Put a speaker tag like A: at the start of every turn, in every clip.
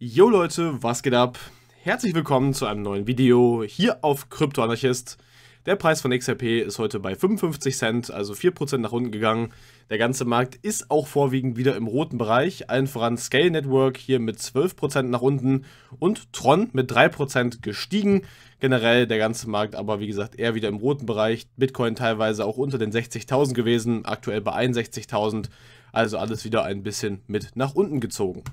A: Jo Leute, was geht ab? Herzlich willkommen zu einem neuen Video hier auf Crypto Anarchist. Der Preis von XRP ist heute bei 55 Cent, also 4% nach unten gegangen. Der ganze Markt ist auch vorwiegend wieder im roten Bereich, allen voran Scale Network hier mit 12% nach unten und Tron mit 3% gestiegen. Generell der ganze Markt aber wie gesagt eher wieder im roten Bereich, Bitcoin teilweise auch unter den 60.000 gewesen, aktuell bei 61.000, also alles wieder ein bisschen mit nach unten gezogen.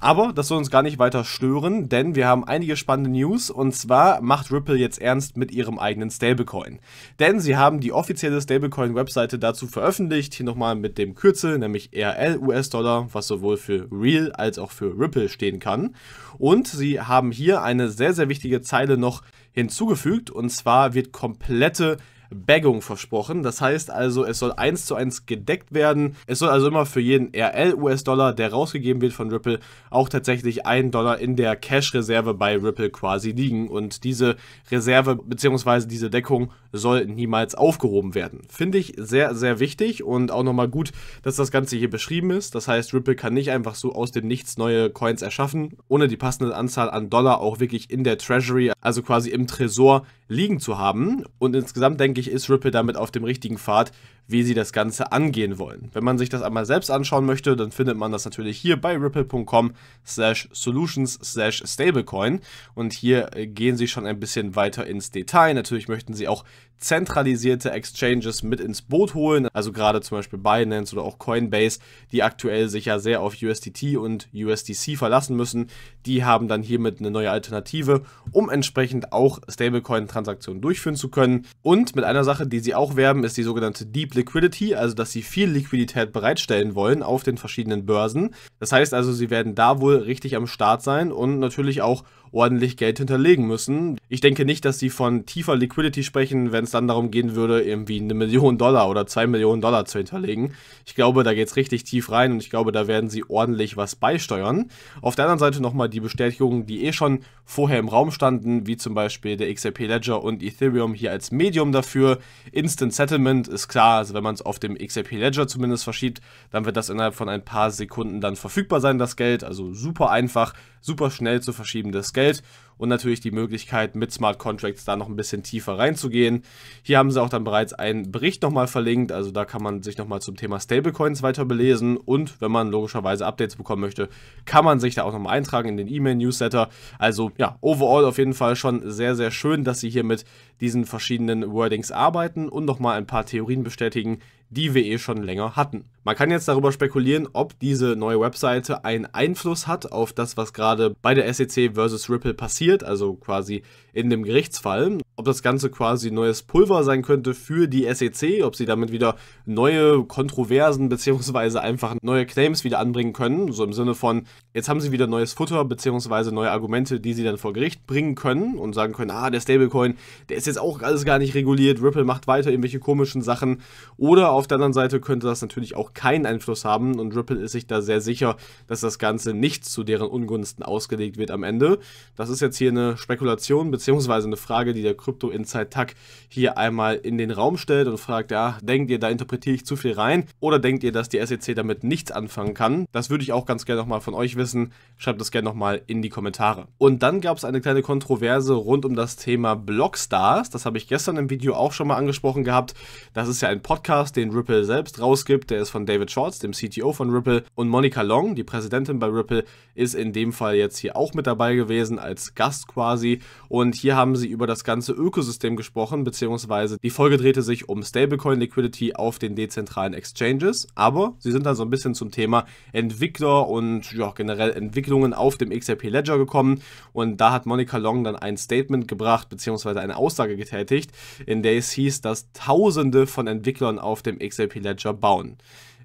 A: Aber das soll uns gar nicht weiter stören, denn wir haben einige spannende News und zwar macht Ripple jetzt ernst mit ihrem eigenen Stablecoin. Denn sie haben die offizielle Stablecoin-Webseite dazu veröffentlicht, hier nochmal mit dem Kürzel, nämlich RL US-Dollar, was sowohl für Real als auch für Ripple stehen kann. Und sie haben hier eine sehr, sehr wichtige Zeile noch hinzugefügt und zwar wird komplette Baggung versprochen. Das heißt also, es soll 1 zu 1 gedeckt werden. Es soll also immer für jeden RL-US-Dollar, der rausgegeben wird von Ripple, auch tatsächlich ein Dollar in der Cash-Reserve bei Ripple quasi liegen. Und diese Reserve bzw. diese Deckung soll niemals aufgehoben werden. Finde ich sehr, sehr wichtig und auch nochmal gut, dass das Ganze hier beschrieben ist. Das heißt, Ripple kann nicht einfach so aus dem Nichts neue Coins erschaffen, ohne die passende Anzahl an Dollar auch wirklich in der Treasury, also quasi im Tresor, liegen zu haben. Und insgesamt denke denke ich, ist Ripple damit auf dem richtigen Pfad, wie sie das Ganze angehen wollen. Wenn man sich das einmal selbst anschauen möchte, dann findet man das natürlich hier bei ripple.com slash solutions slash stablecoin und hier äh, gehen sie schon ein bisschen weiter ins Detail. Natürlich möchten sie auch zentralisierte Exchanges mit ins Boot holen, also gerade zum Beispiel Binance oder auch Coinbase, die aktuell sich ja sehr auf USDT und USDC verlassen müssen, die haben dann hiermit eine neue Alternative, um entsprechend auch Stablecoin-Transaktionen durchführen zu können. Und mit einer Sache, die sie auch werben, ist die sogenannte Deep Liquidity, also dass sie viel Liquidität bereitstellen wollen auf den verschiedenen Börsen. Das heißt also, sie werden da wohl richtig am Start sein und natürlich auch ordentlich Geld hinterlegen müssen. Ich denke nicht, dass sie von tiefer Liquidity sprechen, wenn es dann darum gehen würde, irgendwie eine Million Dollar oder zwei Millionen Dollar zu hinterlegen. Ich glaube, da geht es richtig tief rein und ich glaube, da werden sie ordentlich was beisteuern. Auf der anderen Seite nochmal die Bestätigungen, die eh schon vorher im Raum standen, wie zum Beispiel der XRP Ledger und Ethereum hier als Medium dafür. Instant Settlement ist klar, also wenn man es auf dem XRP Ledger zumindest verschiebt, dann wird das innerhalb von ein paar Sekunden dann verfügbar sein, das Geld. Also super einfach, super schnell zu verschieben, das Geld. Geld und natürlich die Möglichkeit, mit Smart Contracts da noch ein bisschen tiefer reinzugehen. Hier haben sie auch dann bereits einen Bericht nochmal verlinkt, also da kann man sich nochmal zum Thema Stablecoins weiter belesen und wenn man logischerweise Updates bekommen möchte, kann man sich da auch nochmal eintragen in den E-Mail-Newsletter. Also ja, overall auf jeden Fall schon sehr, sehr schön, dass sie hier mit diesen verschiedenen Wordings arbeiten und nochmal ein paar Theorien bestätigen, die wir eh schon länger hatten. Man kann jetzt darüber spekulieren, ob diese neue Webseite einen Einfluss hat auf das, was gerade bei der SEC versus Ripple passiert, also quasi in dem Gerichtsfall ob das Ganze quasi neues Pulver sein könnte für die SEC, ob sie damit wieder neue Kontroversen bzw. einfach neue Claims wieder anbringen können, so im Sinne von, jetzt haben sie wieder neues Futter bzw. neue Argumente, die sie dann vor Gericht bringen können und sagen können, ah, der Stablecoin, der ist jetzt auch alles gar nicht reguliert, Ripple macht weiter irgendwelche komischen Sachen oder auf der anderen Seite könnte das natürlich auch keinen Einfluss haben und Ripple ist sich da sehr sicher, dass das Ganze nicht zu deren Ungunsten ausgelegt wird am Ende. Das ist jetzt hier eine Spekulation bzw. eine Frage, die der Crypto Insight Tag hier einmal in den Raum stellt und fragt, ja, denkt ihr, da interpretiere ich zu viel rein oder denkt ihr, dass die SEC damit nichts anfangen kann? Das würde ich auch ganz gerne nochmal von euch wissen. Schreibt das gerne nochmal in die Kommentare. Und dann gab es eine kleine Kontroverse rund um das Thema Blockstars. Das habe ich gestern im Video auch schon mal angesprochen gehabt. Das ist ja ein Podcast, den Ripple selbst rausgibt. Der ist von David Schwartz, dem CTO von Ripple. Und Monika Long, die Präsidentin bei Ripple, ist in dem Fall jetzt hier auch mit dabei gewesen, als Gast quasi. Und hier haben sie über das Ganze Ökosystem gesprochen, beziehungsweise die Folge drehte sich um Stablecoin Liquidity auf den dezentralen Exchanges, aber sie sind dann so ein bisschen zum Thema Entwickler und ja, generell Entwicklungen auf dem XRP Ledger gekommen und da hat Monika Long dann ein Statement gebracht, beziehungsweise eine Aussage getätigt, in der es hieß, dass Tausende von Entwicklern auf dem XRP Ledger bauen.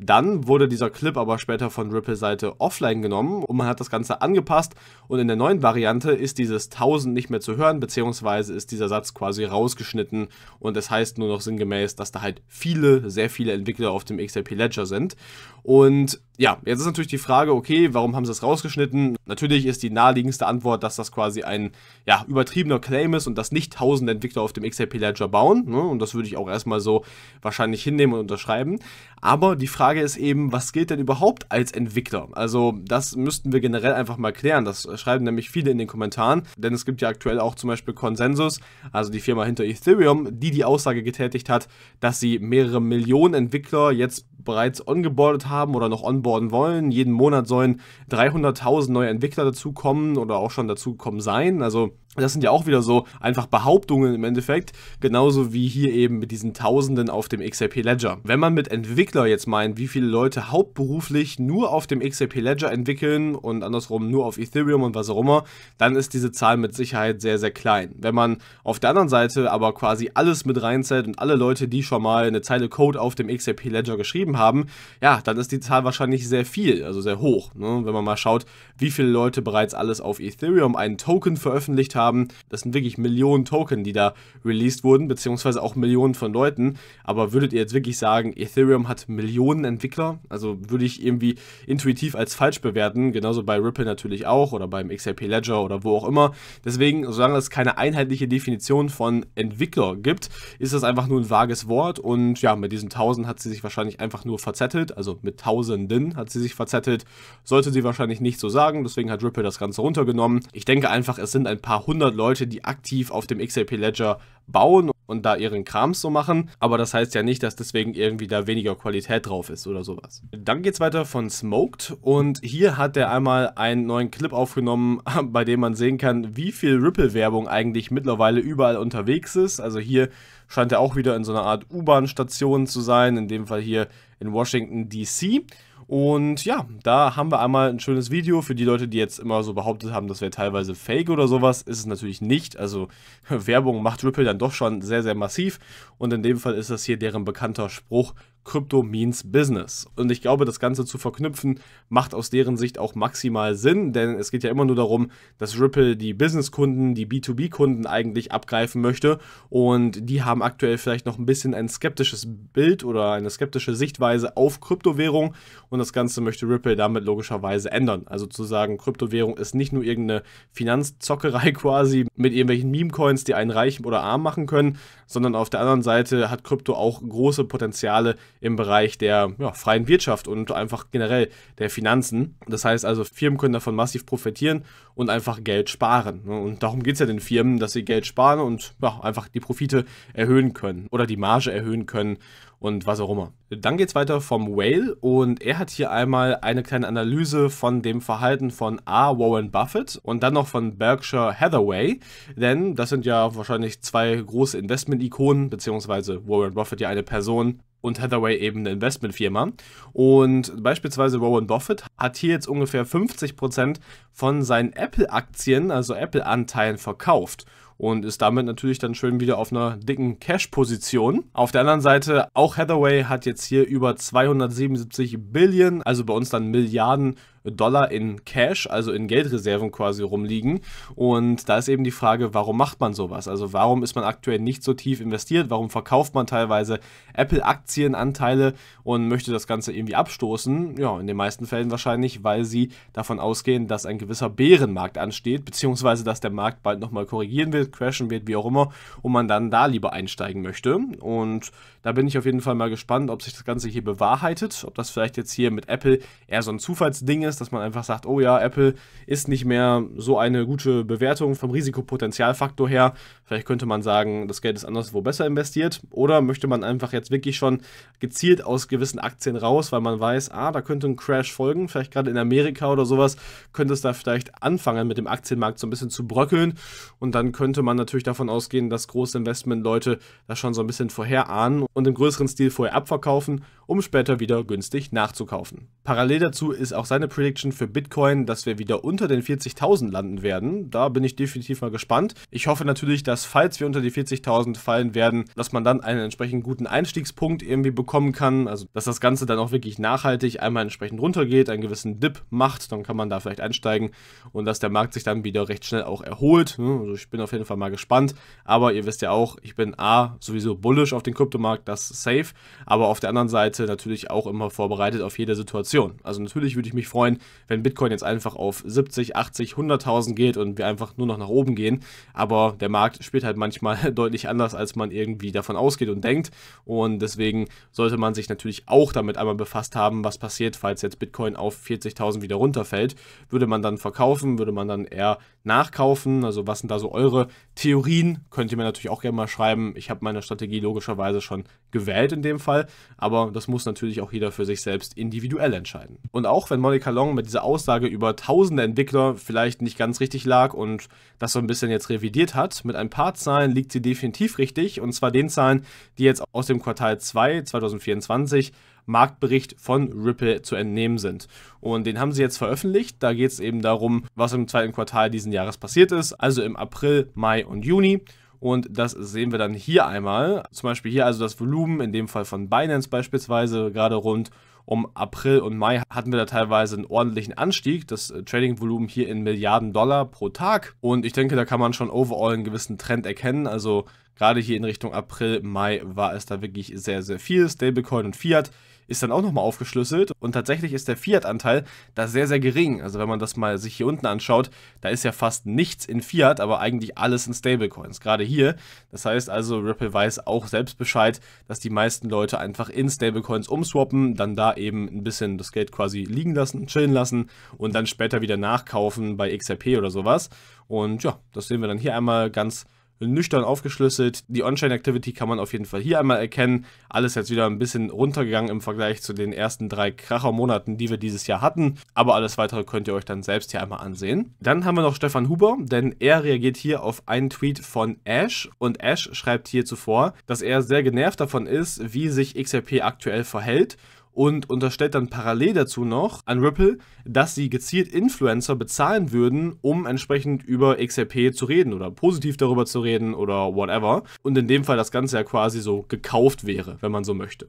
A: Dann wurde dieser Clip aber später von Ripple-Seite offline genommen und man hat das Ganze angepasst und in der neuen Variante ist dieses 1000 nicht mehr zu hören, beziehungsweise ist dieser Satz quasi rausgeschnitten und es das heißt nur noch sinngemäß, dass da halt viele, sehr viele Entwickler auf dem XRP Ledger sind. Und ja, jetzt ist natürlich die Frage, okay, warum haben sie das rausgeschnitten? Natürlich ist die naheliegendste Antwort, dass das quasi ein ja, übertriebener Claim ist und dass nicht tausende Entwickler auf dem XRP Ledger bauen. Ne? Und das würde ich auch erstmal so wahrscheinlich hinnehmen und unterschreiben. Aber die Frage Frage ist eben, was gilt denn überhaupt als Entwickler? Also das müssten wir generell einfach mal klären. Das schreiben nämlich viele in den Kommentaren, denn es gibt ja aktuell auch zum Beispiel Consensus, also die Firma hinter Ethereum, die die Aussage getätigt hat, dass sie mehrere Millionen Entwickler jetzt bereits ongeboardet haben oder noch onboarden wollen. Jeden Monat sollen 300.000 neue Entwickler dazukommen oder auch schon dazugekommen sein. Also das sind ja auch wieder so einfach Behauptungen im Endeffekt, genauso wie hier eben mit diesen Tausenden auf dem XRP Ledger. Wenn man mit Entwickler jetzt meint, wie viele Leute hauptberuflich nur auf dem XRP Ledger entwickeln und andersrum nur auf Ethereum und was auch immer, dann ist diese Zahl mit Sicherheit sehr, sehr klein. Wenn man auf der anderen Seite aber quasi alles mit reinzählt und alle Leute, die schon mal eine Zeile Code auf dem XRP Ledger geschrieben haben, ja, dann ist die Zahl wahrscheinlich sehr viel, also sehr hoch. Ne? Wenn man mal schaut, wie viele Leute bereits alles auf Ethereum einen Token veröffentlicht haben, haben. Das sind wirklich Millionen Token, die da released wurden, beziehungsweise auch Millionen von Leuten. Aber würdet ihr jetzt wirklich sagen, Ethereum hat Millionen Entwickler? Also würde ich irgendwie intuitiv als falsch bewerten, genauso bei Ripple natürlich auch oder beim XRP Ledger oder wo auch immer. Deswegen, solange es keine einheitliche Definition von Entwickler gibt, ist das einfach nur ein vages Wort und ja, mit diesen 1000 hat sie sich wahrscheinlich einfach nur verzettelt, also mit Tausenden hat sie sich verzettelt. Sollte sie wahrscheinlich nicht so sagen, deswegen hat Ripple das Ganze runtergenommen. Ich denke einfach, es sind ein paar hundert 100 Leute, die aktiv auf dem XRP Ledger bauen und da ihren Kram so machen, aber das heißt ja nicht, dass deswegen irgendwie da weniger Qualität drauf ist oder sowas. Dann geht's weiter von Smoked und hier hat er einmal einen neuen Clip aufgenommen, bei dem man sehen kann, wie viel Ripple-Werbung eigentlich mittlerweile überall unterwegs ist. Also hier scheint er auch wieder in so einer Art U-Bahn-Station zu sein, in dem Fall hier in Washington DC. Und ja, da haben wir einmal ein schönes Video. Für die Leute, die jetzt immer so behauptet haben, das wäre teilweise Fake oder sowas, ist es natürlich nicht. Also Werbung macht Ripple dann doch schon sehr, sehr massiv. Und in dem Fall ist das hier deren bekannter Spruch, Crypto Means Business. Und ich glaube, das Ganze zu verknüpfen macht aus deren Sicht auch maximal Sinn, denn es geht ja immer nur darum, dass Ripple die Business-Kunden, die B2B-Kunden eigentlich abgreifen möchte und die haben aktuell vielleicht noch ein bisschen ein skeptisches Bild oder eine skeptische Sichtweise auf Kryptowährung und das Ganze möchte Ripple damit logischerweise ändern. Also zu sagen, Kryptowährung ist nicht nur irgendeine Finanzzockerei quasi mit irgendwelchen Meme-Coins, die einen reich oder arm machen können, sondern auf der anderen Seite hat Krypto auch große Potenziale im Bereich der ja, freien Wirtschaft und einfach generell der Finanzen. Das heißt also, Firmen können davon massiv profitieren und einfach Geld sparen. Ne? Und darum geht es ja den Firmen, dass sie Geld sparen und ja, einfach die Profite erhöhen können oder die Marge erhöhen können und was auch immer. Dann geht es weiter vom Whale und er hat hier einmal eine kleine Analyse von dem Verhalten von A. Warren Buffett und dann noch von Berkshire Hathaway, denn das sind ja wahrscheinlich zwei große Investment-Ikonen, beziehungsweise Warren Buffett ja eine Person, und Hathaway eben eine Investmentfirma. Und beispielsweise Rowan Buffett hat hier jetzt ungefähr 50% von seinen Apple-Aktien, also Apple-Anteilen verkauft und ist damit natürlich dann schön wieder auf einer dicken Cash-Position. Auf der anderen Seite, auch Hathaway hat jetzt hier über 277 Billion, also bei uns dann Milliarden Dollar in Cash, also in Geldreserven quasi rumliegen. Und da ist eben die Frage, warum macht man sowas? Also warum ist man aktuell nicht so tief investiert? Warum verkauft man teilweise Apple-Aktienanteile und möchte das Ganze irgendwie abstoßen? Ja, in den meisten Fällen wahrscheinlich, weil sie davon ausgehen, dass ein gewisser Bärenmarkt ansteht, beziehungsweise dass der Markt bald nochmal korrigieren wird crashen wird, wie auch immer, und man dann da lieber einsteigen möchte. Und da bin ich auf jeden Fall mal gespannt, ob sich das Ganze hier bewahrheitet, ob das vielleicht jetzt hier mit Apple eher so ein Zufallsding ist, dass man einfach sagt, oh ja, Apple ist nicht mehr so eine gute Bewertung vom Risikopotenzialfaktor her. Vielleicht könnte man sagen, das Geld ist anderswo besser investiert. Oder möchte man einfach jetzt wirklich schon gezielt aus gewissen Aktien raus, weil man weiß, ah, da könnte ein Crash folgen, vielleicht gerade in Amerika oder sowas, könnte es da vielleicht anfangen, mit dem Aktienmarkt so ein bisschen zu bröckeln. Und dann könnte man natürlich davon ausgehen, dass große Investmentleute das schon so ein bisschen vorherahnen und im größeren Stil vorher abverkaufen um später wieder günstig nachzukaufen. Parallel dazu ist auch seine Prediction für Bitcoin, dass wir wieder unter den 40.000 landen werden. Da bin ich definitiv mal gespannt. Ich hoffe natürlich, dass falls wir unter die 40.000 fallen werden, dass man dann einen entsprechend guten Einstiegspunkt irgendwie bekommen kann. Also, dass das Ganze dann auch wirklich nachhaltig einmal entsprechend runtergeht, einen gewissen Dip macht, dann kann man da vielleicht einsteigen und dass der Markt sich dann wieder recht schnell auch erholt. Hm, also ich bin auf jeden Fall mal gespannt. Aber ihr wisst ja auch, ich bin A, sowieso bullish auf den Kryptomarkt, das ist safe. Aber auf der anderen Seite Seite natürlich auch immer vorbereitet auf jede Situation. Also natürlich würde ich mich freuen, wenn Bitcoin jetzt einfach auf 70, 80, 100.000 geht und wir einfach nur noch nach oben gehen. Aber der Markt spielt halt manchmal deutlich anders, als man irgendwie davon ausgeht und denkt. Und deswegen sollte man sich natürlich auch damit einmal befasst haben, was passiert, falls jetzt Bitcoin auf 40.000 wieder runterfällt. Würde man dann verkaufen? Würde man dann eher nachkaufen? Also was sind da so eure Theorien könnt ihr mir natürlich auch gerne mal schreiben. Ich habe meine Strategie logischerweise schon gewählt in dem Fall, aber das muss natürlich auch jeder für sich selbst individuell entscheiden. Und auch wenn Monica Long mit dieser Aussage über tausende Entwickler vielleicht nicht ganz richtig lag und das so ein bisschen jetzt revidiert hat, mit ein paar Zahlen liegt sie definitiv richtig und zwar den Zahlen, die jetzt aus dem Quartal 2 2024 Marktbericht von Ripple zu entnehmen sind. Und den haben sie jetzt veröffentlicht. Da geht es eben darum, was im zweiten Quartal diesen Jahres passiert ist, also im April, Mai und Juni. Und das sehen wir dann hier einmal. Zum Beispiel hier also das Volumen, in dem Fall von Binance beispielsweise, gerade rund um April und Mai hatten wir da teilweise einen ordentlichen Anstieg. Das äh, Trading-Volumen hier in Milliarden Dollar pro Tag. Und ich denke, da kann man schon overall einen gewissen Trend erkennen. Also Gerade hier in Richtung April, Mai war es da wirklich sehr, sehr viel. Stablecoin und Fiat ist dann auch nochmal aufgeschlüsselt und tatsächlich ist der Fiat-Anteil da sehr, sehr gering. Also wenn man das mal sich hier unten anschaut, da ist ja fast nichts in Fiat, aber eigentlich alles in Stablecoins, gerade hier. Das heißt also, Ripple weiß auch selbst Bescheid, dass die meisten Leute einfach in Stablecoins umswappen, dann da eben ein bisschen das Geld quasi liegen lassen, chillen lassen und dann später wieder nachkaufen bei XRP oder sowas. Und ja, das sehen wir dann hier einmal ganz nüchtern aufgeschlüsselt. Die On-Chain-Activity kann man auf jeden Fall hier einmal erkennen. Alles jetzt wieder ein bisschen runtergegangen im Vergleich zu den ersten drei Kracher-Monaten, die wir dieses Jahr hatten. Aber alles weitere könnt ihr euch dann selbst hier einmal ansehen. Dann haben wir noch Stefan Huber, denn er reagiert hier auf einen Tweet von Ash. Und Ash schreibt hier zuvor, dass er sehr genervt davon ist, wie sich XRP aktuell verhält und unterstellt dann parallel dazu noch an Ripple, dass sie gezielt Influencer bezahlen würden, um entsprechend über XRP zu reden oder positiv darüber zu reden oder whatever. Und in dem Fall das Ganze ja quasi so gekauft wäre, wenn man so möchte.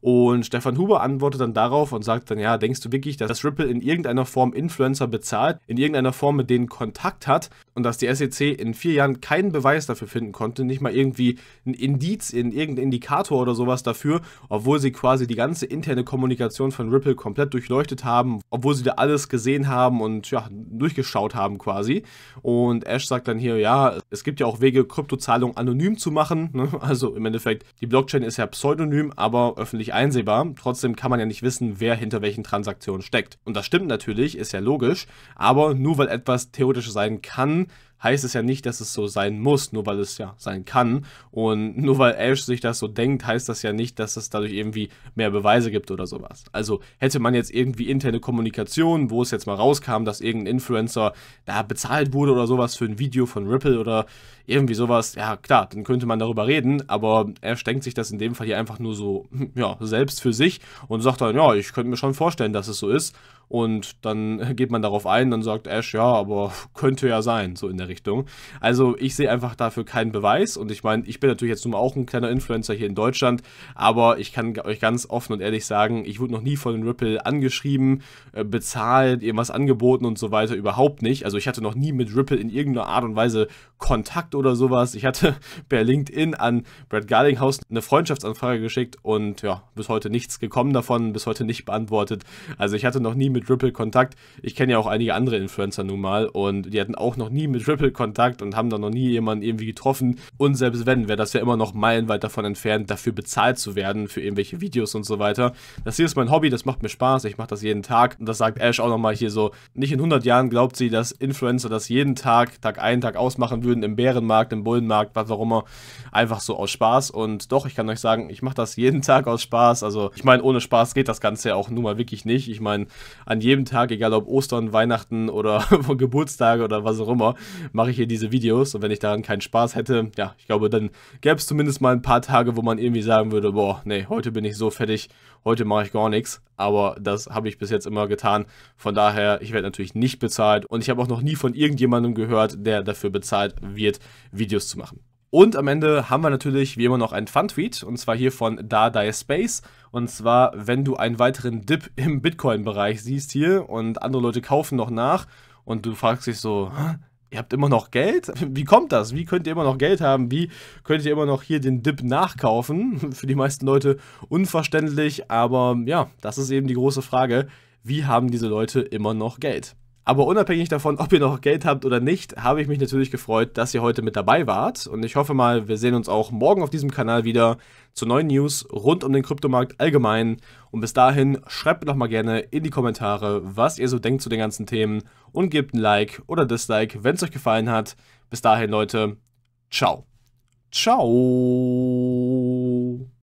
A: Und Stefan Huber antwortet dann darauf und sagt dann, ja, denkst du wirklich, dass Ripple in irgendeiner Form Influencer bezahlt, in irgendeiner Form mit denen Kontakt hat und dass die SEC in vier Jahren keinen Beweis dafür finden konnte, nicht mal irgendwie ein Indiz, in irgendein Indikator oder sowas dafür, obwohl sie quasi die ganze interne Kommunikation von Ripple komplett durchleuchtet haben, obwohl sie da alles gesehen haben und ja, durchgeschaut haben quasi. Und Ash sagt dann hier, ja, es gibt ja auch Wege, Kryptozahlungen anonym zu machen. Ne? Also im Endeffekt, die Blockchain ist ja pseudonym, aber öffentlich nicht einsehbar, trotzdem kann man ja nicht wissen, wer hinter welchen Transaktionen steckt. Und das stimmt natürlich, ist ja logisch, aber nur weil etwas theoretisch sein kann, heißt es ja nicht, dass es so sein muss, nur weil es ja sein kann. Und nur weil Ash sich das so denkt, heißt das ja nicht, dass es dadurch irgendwie mehr Beweise gibt oder sowas. Also hätte man jetzt irgendwie interne Kommunikation, wo es jetzt mal rauskam, dass irgendein Influencer da bezahlt wurde oder sowas für ein Video von Ripple oder irgendwie sowas, ja klar, dann könnte man darüber reden, aber Ash denkt sich das in dem Fall hier einfach nur so, hm, ja, selbst für sich und sagt dann, ja, ich könnte mir schon vorstellen, dass es so ist. Und dann geht man darauf ein, dann sagt Ash, ja, aber könnte ja sein, so in der Richtung. Also ich sehe einfach dafür keinen Beweis. Und ich meine, ich bin natürlich jetzt nun auch ein kleiner Influencer hier in Deutschland, aber ich kann euch ganz offen und ehrlich sagen, ich wurde noch nie von Ripple angeschrieben, äh, bezahlt, irgendwas angeboten und so weiter, überhaupt nicht. Also ich hatte noch nie mit Ripple in irgendeiner Art und Weise Kontakt oder sowas. Ich hatte per LinkedIn an Brad Garlinghouse eine Freundschaftsanfrage geschickt und ja, bis heute nichts gekommen davon, bis heute nicht beantwortet. Also ich hatte noch nie mit mit Ripple Kontakt. Ich kenne ja auch einige andere Influencer nun mal und die hatten auch noch nie mit Ripple Kontakt und haben da noch nie jemanden irgendwie getroffen. Und selbst wenn, wäre das ja immer noch meilenweit davon entfernt, dafür bezahlt zu werden, für irgendwelche Videos und so weiter. Das hier ist mein Hobby, das macht mir Spaß, ich mache das jeden Tag. Und das sagt Ash auch nochmal hier so, nicht in 100 Jahren glaubt sie, dass Influencer das jeden Tag, Tag ein, Tag ausmachen würden, im Bärenmarkt, im Bullenmarkt, was auch immer, einfach so aus Spaß. Und doch, ich kann euch sagen, ich mache das jeden Tag aus Spaß. Also ich meine, ohne Spaß geht das Ganze ja auch nun mal wirklich nicht. Ich meine, an jedem Tag, egal ob Ostern, Weihnachten oder Geburtstage oder was auch immer, mache ich hier diese Videos. Und wenn ich daran keinen Spaß hätte, ja, ich glaube, dann gäbe es zumindest mal ein paar Tage, wo man irgendwie sagen würde, boah, nee, heute bin ich so fertig, heute mache ich gar nichts. Aber das habe ich bis jetzt immer getan. Von daher, ich werde natürlich nicht bezahlt und ich habe auch noch nie von irgendjemandem gehört, der dafür bezahlt wird, Videos zu machen. Und am Ende haben wir natürlich wie immer noch einen Fun-Tweet, und zwar hier von Dardai Space. Und zwar, wenn du einen weiteren Dip im Bitcoin-Bereich siehst hier und andere Leute kaufen noch nach und du fragst dich so, ihr habt immer noch Geld? Wie kommt das? Wie könnt ihr immer noch Geld haben? Wie könnt ihr immer noch hier den Dip nachkaufen? Für die meisten Leute unverständlich, aber ja, das ist eben die große Frage. Wie haben diese Leute immer noch Geld? Aber unabhängig davon, ob ihr noch Geld habt oder nicht, habe ich mich natürlich gefreut, dass ihr heute mit dabei wart. Und ich hoffe mal, wir sehen uns auch morgen auf diesem Kanal wieder zu neuen News rund um den Kryptomarkt allgemein. Und bis dahin, schreibt doch mal gerne in die Kommentare, was ihr so denkt zu den ganzen Themen. Und gebt ein Like oder Dislike, wenn es euch gefallen hat. Bis dahin, Leute. Ciao. Ciao.